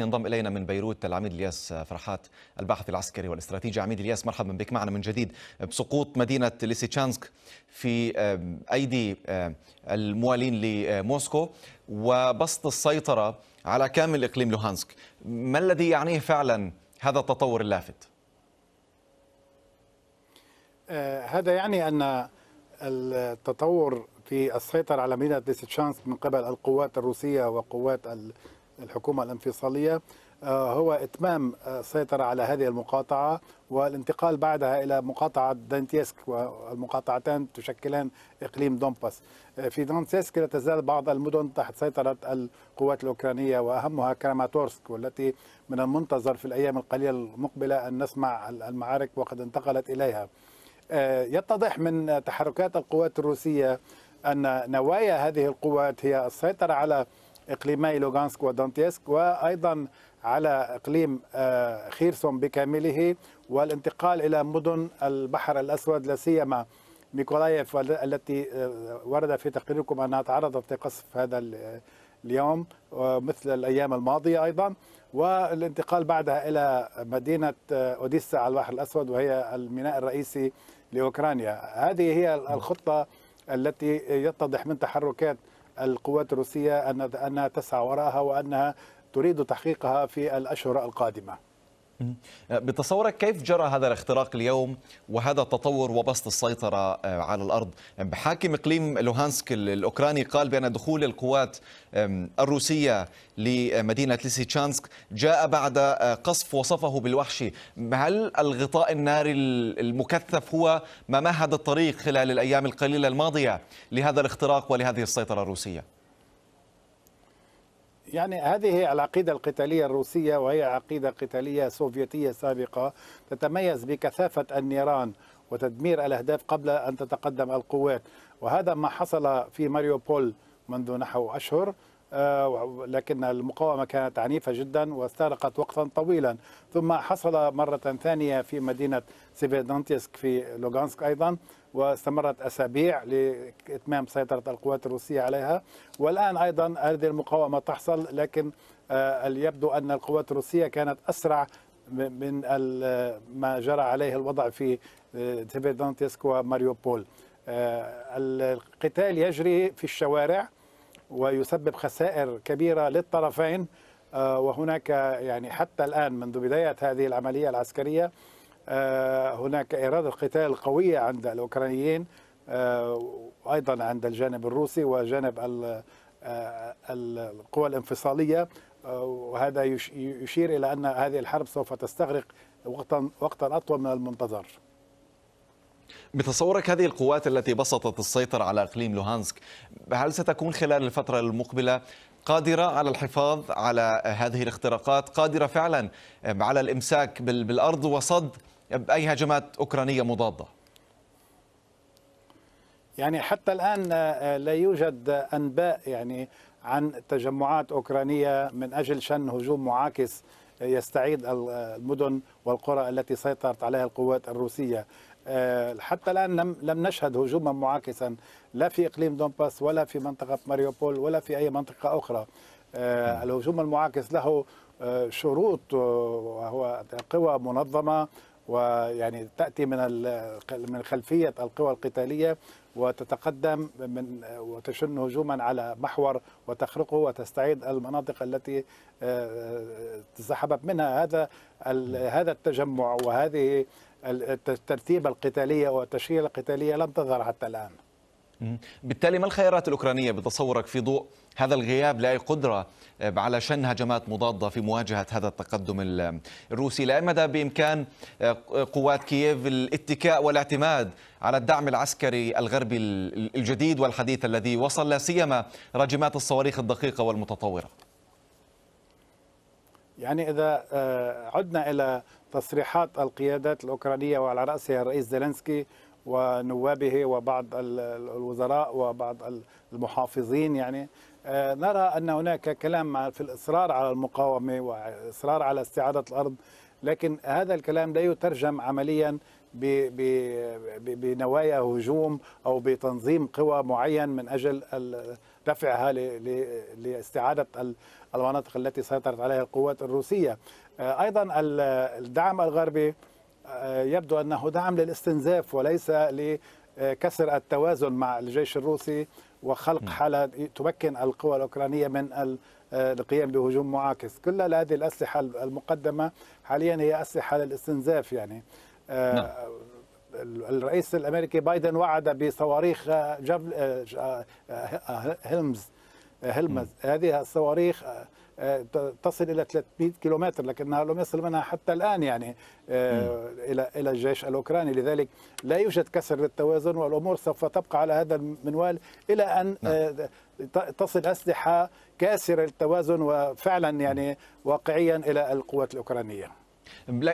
ينضم الينا من بيروت العميد الياس فرحات الباحث العسكري والاستراتيجي عميد الياس مرحبا بك معنا من جديد بسقوط مدينه ليسيتشانسك في آه، ايدي آه، الموالين لموسكو وبسط السيطره على كامل اقليم لوهانسك ما الذي يعنيه فعلا هذا التطور اللافت آه، هذا يعني ان التطور في السيطره على مدينه ليسيتشانسك من قبل القوات الروسيه وقوات ال... الحكومة الانفصالية آه، هو إتمام السيطرة آه، على هذه المقاطعة والانتقال بعدها إلى مقاطعة دانتيسك والمقاطعتان تشكلان إقليم دونباس آه، في دانتيسك لا تزال بعض المدن تحت سيطرة القوات الأوكرانية وأهمها كراماتورسك والتي من المنتظر في الأيام القليلة المقبلة أن نسمع المعارك وقد انتقلت إليها يتضح من تحركات القوات الروسية أن نوايا هذه القوات هي السيطرة على إقليمي لوغانسك ودونتيسك وأيضا على إقليم آه، خيرسون بكامله والانتقال إلى مدن البحر الأسود لا سيما ميكولايف التي آه، ورد في تقريركم أنها تعرضت لقصف هذا آه، اليوم مثل الأيام الماضية أيضا والانتقال بعدها إلى مدينة أوديسا على البحر الأسود وهي الميناء الرئيسي لأوكرانيا هذه هي الخطة التي يتضح من تحركات القوات الروسية أنها تسعى وراءها وأنها تريد تحقيقها في الأشهر القادمة أه، بتصورك كيف جرى هذا الاختراق اليوم وهذا التطور وبسط السيطرة أه، على الأرض حاكم إقليم لوهانسك الأوكراني قال بأن دخول القوات الروسية لمدينة ليسيتشانسك جاء بعد أه، قصف وصفه بالوحشي هل الغطاء الناري المكثف هو ما مهد الطريق خلال الأيام القليلة الماضية لهذا الاختراق ولهذه السيطرة الروسية؟ يعني هذه العقيدة القتالية الروسية وهي عقيدة قتالية سوفيتية سابقة تتميز بكثافة النيران وتدمير الأهداف قبل أن تتقدم القوات وهذا ما حصل في ماريوبول منذ نحو أشهر آه، لكن المقاومة كانت عنيفة جدا واستغرقت وقتا طويلا ثم حصل مرة ثانية في مدينة سيفيدانتيسك في لوغانسك أيضا واستمرت أسابيع لإتمام سيطرة القوات الروسية عليها والآن أيضا هذه المقاومة تحصل لكن آه، يبدو أن القوات الروسية كانت أسرع من ما جرى عليه الوضع في آه، سيفيدانتيسك وماريوبول القتال يجري في الشوارع ويسبب خسائر كبيرة للطرفين آه، وهناك يعني حتى الآن منذ بداية هذه العملية العسكرية آه، هناك إرادة قتال قوية عند الأوكرانيين وأيضا آه، عند الجانب الروسي وجانب القوى الانفصالية وهذا يشير إلى أن هذه الحرب سوف تستغرق وقتا وقتا أطول من المنتظر بتصورك هذه القوات التي بسطت السيطرة على إقليم لوهانسك هل ستكون خلال الفترة المقبلة قادرة على الحفاظ على هذه الاختراقات قادرة فعلا على الإمساك بالأرض وصد أي هجمات أوكرانية مضادة يعني حتى الآن آه، لا يوجد أنباء يعني عن تجمعات أوكرانية من أجل شن هجوم معاكس آه، يستعيد المدن والقرى التي سيطرت عليها القوات الروسية آه، حتى الآن لم, لم نشهد هجوما معاكسا لا في إقليم دونباس ولا في منطقة ماريوبول ولا في أي منطقة أخرى آه، الهجوم المعاكس له آه، شروط وهو قوى منظمة ويعني تأتي من من خلفية القوى القتالية وتتقدم من وتشن هجوما على محور وتخرقه وتستعيد المناطق التي انسحبت منها هذا هذا التجمع وهذه الترتيب القتالية والتشكيلة القتالية لم تظهر حتى الآن بالتالي ما الخيارات الأوكرانية بتصورك في ضوء هذا الغياب لأي قدرة آه، على شن هجمات مضادة في مواجهة هذا التقدم الروسي لا مدى بإمكان آه، قوات كييف الاتكاء والاعتماد على الدعم العسكري الغربي الجديد والحديث الذي وصل لا سيما راجمات الصواريخ الدقيقة والمتطورة يعني إذا آه، عدنا إلى تصريحات القيادات الأوكرانية وعلى رأسها الرئيس زيلينسكي ونوابه وبعض الوزراء وبعض المحافظين يعني آه، نرى أن هناك كلام في الإصرار على المقاومة وإصرار على استعادة الأرض لكن هذا الكلام لا يترجم عمليا بنوايا هجوم او بتنظيم قوى معين من اجل رفعها لاستعاده المناطق التي سيطرت عليها القوات الروسيه. آه، ايضا الدعم الغربي آه، يبدو انه دعم للاستنزاف وليس لكسر التوازن مع الجيش الروسي وخلق حاله تمكن القوى الاوكرانيه من القيام آه، بهجوم معاكس كل هذه الأسلحة المقدمة حاليا هي أسلحة للاستنزاف يعني آه، نعم. الرئيس الأمريكي بايدن وعد بصواريخ جبل هلمز هلمز هذه الصواريخ آه، آه، تصل الى 300 كيلومتر لكنها لم يصل منها حتى الان يعني آه، الى الى الجيش الاوكراني لذلك لا يوجد كسر للتوازن والامور سوف تبقى على هذا المنوال الى ان آه، نعم. تصل اسلحه كاسره للتوازن وفعلا يعني واقعيا الى القوات الاوكرانيه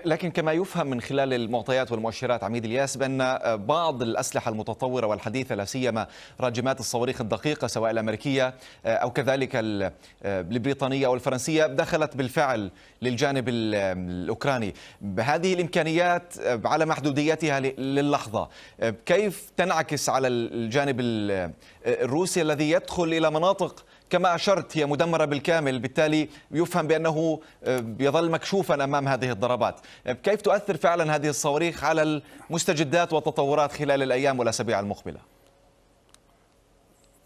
لكن كما يفهم من خلال المعطيات والمؤشرات عميد الياس بان آه، بعض الاسلحه المتطوره والحديثه لا سيما راجمات الصواريخ الدقيقه سواء الامريكيه آه، او كذلك آه، البريطانيه او الفرنسيه دخلت بالفعل للجانب الاوكراني هذه الامكانيات على محدوديتها للحظه كيف تنعكس على الجانب الروسي الذي يدخل الى مناطق كما أشرت هي مدمرة بالكامل بالتالي يفهم بأنه آه، يظل مكشوفا أمام هذه الضربات آه، كيف تؤثر فعلا هذه الصواريخ على المستجدات والتطورات خلال الأيام والأسابيع المقبلة؟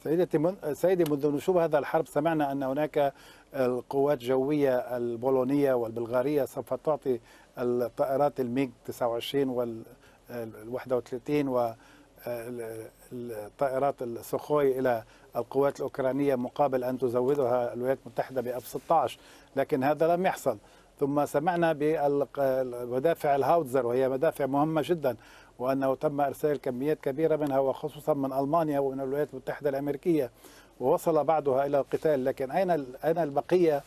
سيدتي سيدي منذ نشوب هذا الحرب سمعنا أن هناك القوات الجوية البولونية والبلغارية سوف تعطي الطائرات الميج 29 وال 31 والطائرات السخوي إلى القوات الأوكرانية مقابل أن تزودها الولايات المتحدة بأف 16 لكن هذا لم يحصل ثم سمعنا بمدافع الهاوتزر وهي مدافع مهمة جدا وأنه تم إرسال كميات كبيرة منها وخصوصا من ألمانيا ومن الولايات المتحدة الأمريكية ووصل بعضها إلى القتال لكن أين أين البقية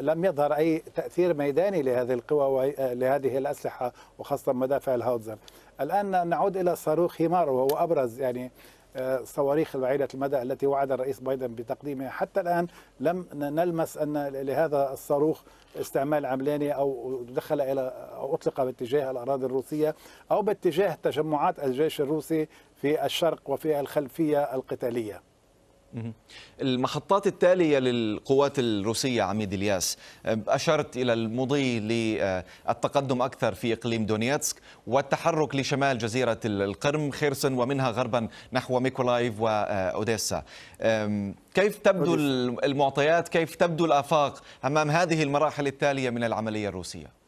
لم يظهر أي تأثير ميداني لهذه القوى لهذه الأسلحة وخاصة مدافع الهاوتزر الآن نعود إلى صاروخ حمار وهو أبرز يعني الصواريخ البعيدة المدى التي وعد الرئيس بايدن بتقديمها حتى الآن لم نلمس أن لهذا الصاروخ استعمال عملاني أو دخل إلى أو أطلق باتجاه الأراضي الروسية أو باتجاه تجمعات الجيش الروسي في الشرق وفي الخلفية القتالية المحطات التالية للقوات الروسية عميد الياس أشرت إلى المضي للتقدم أكثر في إقليم دونيتسك والتحرك لشمال جزيرة القرم خيرسون ومنها غربا نحو ميكولايف وأوديسا كيف تبدو المعطيات كيف تبدو الآفاق أمام هذه المراحل التالية من العملية الروسية؟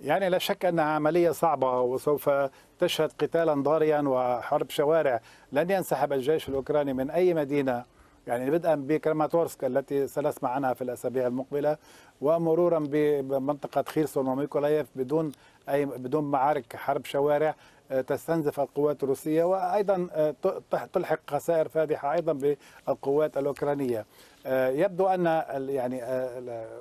يعني لا شك أنها عملية صعبة وسوف تشهد قتالا ضاريا وحرب شوارع لن ينسحب الجيش الأوكراني من أي مدينة يعني بدءا بكراماتورسك التي سنسمع عنها في الأسابيع المقبلة ومرورا بمنطقة خيرسون وميكولايف بدون أي بدون معارك حرب شوارع آه، تستنزف القوات الروسية وأيضا آه، تلحق خسائر فادحة أيضا بالقوات الأوكرانية آه، يبدو أن يعني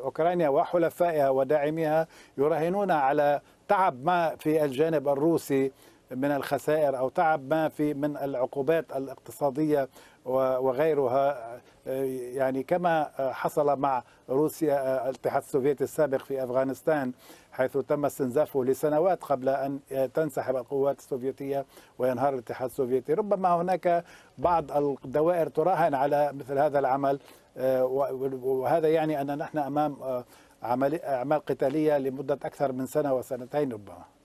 أوكرانيا وحلفائها وداعميها يراهنون على تعب ما في الجانب الروسي من الخسائر أو تعب ما في من العقوبات الاقتصادية وغيرها آه، يعني كما حصل مع روسيا آه، الاتحاد السوفيتي السابق في أفغانستان حيث تم استنزافه لسنوات قبل أن تنسحب القوات السوفيتية وينهار الاتحاد السوفيتي ربما هناك بعض الدوائر تراهن على مثل هذا العمل آه، وهذا يعني أن نحن أمام أعمال قتالية لمدة أكثر من سنة وسنتين ربما